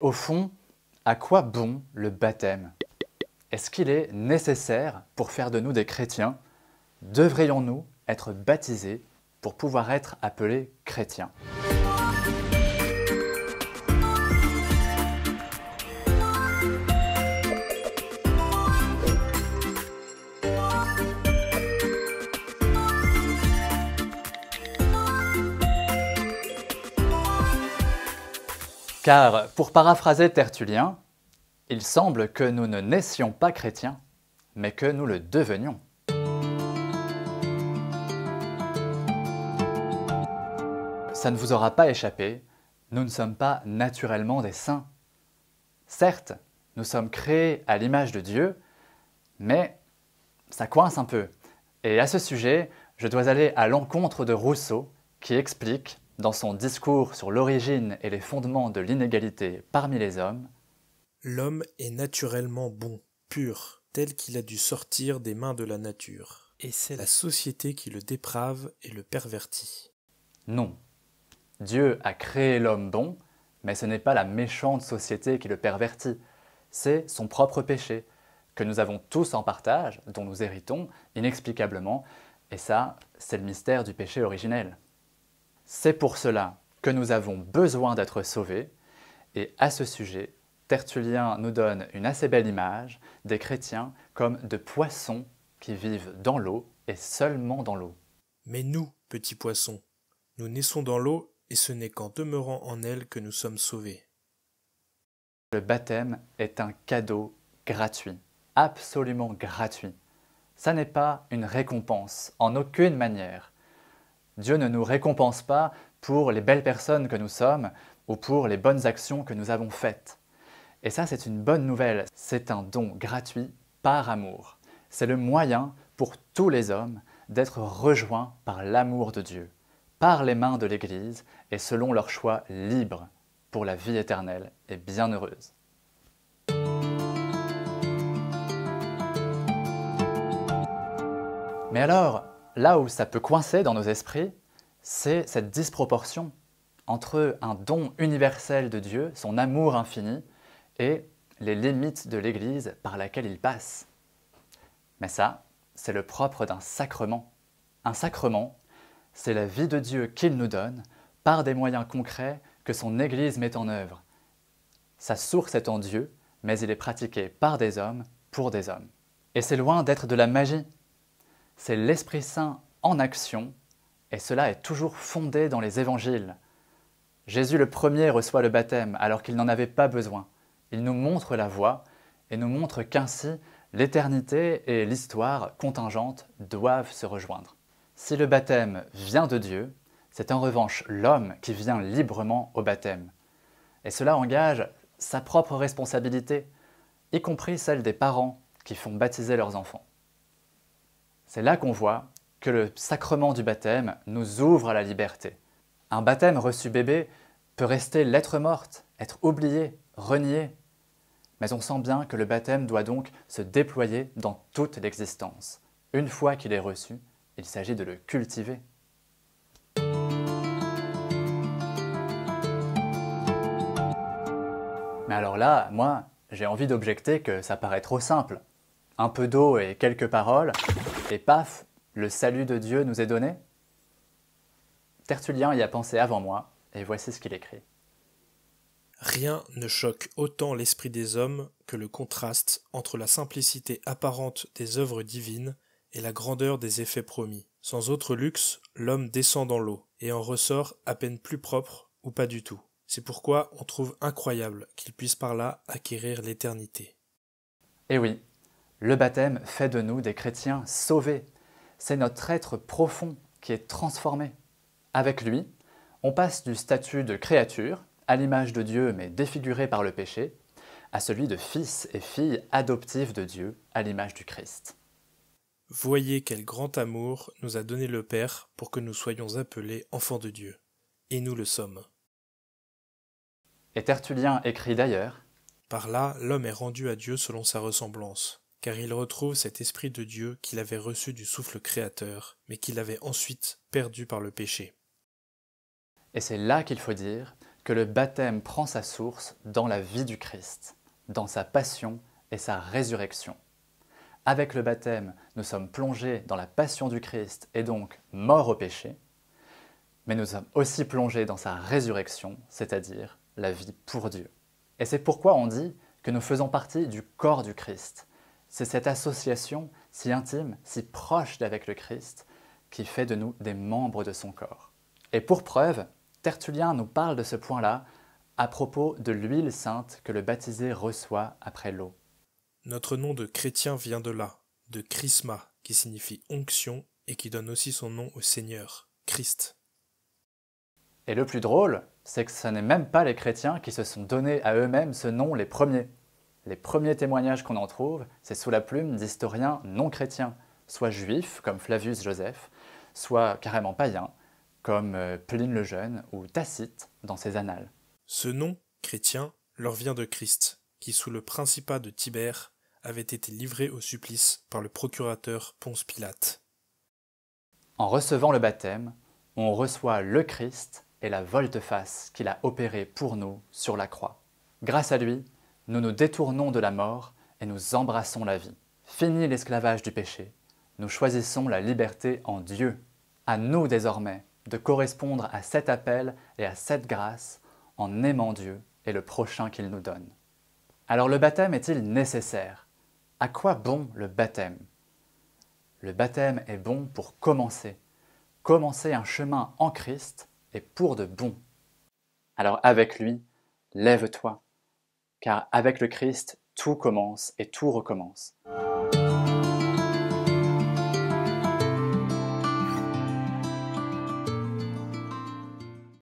Au fond, à quoi bon le baptême Est-ce qu'il est nécessaire pour faire de nous des chrétiens Devrions-nous être baptisés pour pouvoir être appelés chrétiens Car, pour paraphraser Tertullien, il semble que nous ne naissions pas chrétiens, mais que nous le devenions. Ça ne vous aura pas échappé, nous ne sommes pas naturellement des saints. Certes, nous sommes créés à l'image de Dieu, mais ça coince un peu. Et à ce sujet, je dois aller à l'encontre de Rousseau, qui explique dans son discours sur l'origine et les fondements de l'inégalité parmi les hommes, L'homme est naturellement bon, pur, tel qu'il a dû sortir des mains de la nature. Et c'est la société qui le déprave et le pervertit. Non. Dieu a créé l'homme bon, mais ce n'est pas la méchante société qui le pervertit, c'est son propre péché, que nous avons tous en partage, dont nous héritons inexplicablement, et ça, c'est le mystère du péché originel. C'est pour cela que nous avons besoin d'être sauvés, et à ce sujet, Tertullien nous donne une assez belle image des chrétiens comme de poissons qui vivent dans l'eau et seulement dans l'eau. Mais nous, petits poissons, nous naissons dans l'eau et ce n'est qu'en demeurant en elle que nous sommes sauvés. Le baptême est un cadeau gratuit, absolument gratuit. Ça n'est pas une récompense, en aucune manière. Dieu ne nous récompense pas pour les belles personnes que nous sommes ou pour les bonnes actions que nous avons faites. Et ça, c'est une bonne nouvelle. C'est un don gratuit par amour. C'est le moyen pour tous les hommes d'être rejoints par l'amour de Dieu, par les mains de l'Église et selon leur choix libre pour la vie éternelle et bienheureuse. Mais alors, là où ça peut coincer dans nos esprits, c'est cette disproportion entre un don universel de Dieu, son amour infini, et les limites de l'Église par laquelle il passe. Mais ça, c'est le propre d'un sacrement. Un sacrement, c'est la vie de Dieu qu'il nous donne par des moyens concrets que son Église met en œuvre. Sa source est en Dieu, mais il est pratiqué par des hommes, pour des hommes. Et c'est loin d'être de la magie, c'est l'Esprit Saint en action, et cela est toujours fondé dans les évangiles. Jésus le premier reçoit le baptême alors qu'il n'en avait pas besoin. Il nous montre la voie et nous montre qu'ainsi l'éternité et l'histoire contingente doivent se rejoindre. Si le baptême vient de Dieu, c'est en revanche l'homme qui vient librement au baptême. Et cela engage sa propre responsabilité, y compris celle des parents qui font baptiser leurs enfants. C'est là qu'on voit que le sacrement du baptême nous ouvre à la liberté. Un baptême reçu bébé peut rester lettre morte, être oublié, renié. Mais on sent bien que le baptême doit donc se déployer dans toute l'existence. Une fois qu'il est reçu, il s'agit de le cultiver. Mais alors là, moi, j'ai envie d'objecter que ça paraît trop simple. Un peu d'eau et quelques paroles, et paf, le salut de Dieu nous est donné Tertullien y a pensé avant moi, et voici ce qu'il écrit. Rien ne choque autant l'esprit des hommes que le contraste entre la simplicité apparente des œuvres divines et la grandeur des effets promis. Sans autre luxe, l'homme descend dans l'eau et en ressort à peine plus propre ou pas du tout. C'est pourquoi on trouve incroyable qu'il puisse par là acquérir l'éternité. Eh oui, le baptême fait de nous des chrétiens sauvés. C'est notre être profond qui est transformé. Avec lui, on passe du statut de créature, à l'image de Dieu mais défiguré par le péché, à celui de fils et fille adoptifs de Dieu, à l'image du Christ. Voyez quel grand amour nous a donné le Père pour que nous soyons appelés enfants de Dieu. Et nous le sommes. Et Tertullien écrit d'ailleurs Par là, l'homme est rendu à Dieu selon sa ressemblance car il retrouve cet esprit de Dieu qu'il avait reçu du souffle créateur, mais qu'il avait ensuite perdu par le péché. Et c'est là qu'il faut dire que le baptême prend sa source dans la vie du Christ, dans sa passion et sa résurrection. Avec le baptême, nous sommes plongés dans la passion du Christ et donc morts au péché, mais nous sommes aussi plongés dans sa résurrection, c'est-à-dire la vie pour Dieu. Et c'est pourquoi on dit que nous faisons partie du corps du Christ, c'est cette association si intime, si proche d'avec le Christ, qui fait de nous des membres de son corps. Et pour preuve, Tertullien nous parle de ce point-là à propos de l'huile sainte que le baptisé reçoit après l'eau. Notre nom de chrétien vient de là, de chrisma, qui signifie onction et qui donne aussi son nom au Seigneur, Christ. Et le plus drôle, c'est que ce n'est même pas les chrétiens qui se sont donnés à eux-mêmes ce nom les premiers les premiers témoignages qu'on en trouve, c'est sous la plume d'historiens non chrétiens, soit juifs, comme Flavius Joseph, soit carrément païens, comme euh, Pline le Jeune ou Tacite dans ses Annales. Ce nom, chrétien, leur vient de Christ, qui sous le principat de Tibère avait été livré au supplice par le procurateur Ponce Pilate. En recevant le baptême, on reçoit le Christ et la volte-face qu'il a opérée pour nous sur la croix. Grâce à lui, nous nous détournons de la mort et nous embrassons la vie. Fini l'esclavage du péché, nous choisissons la liberté en Dieu. À nous désormais de correspondre à cet appel et à cette grâce en aimant Dieu et le prochain qu'il nous donne. Alors le baptême est-il nécessaire À quoi bon le baptême Le baptême est bon pour commencer, commencer un chemin en Christ et pour de bon. Alors avec lui, lève-toi car avec le Christ, tout commence et tout recommence.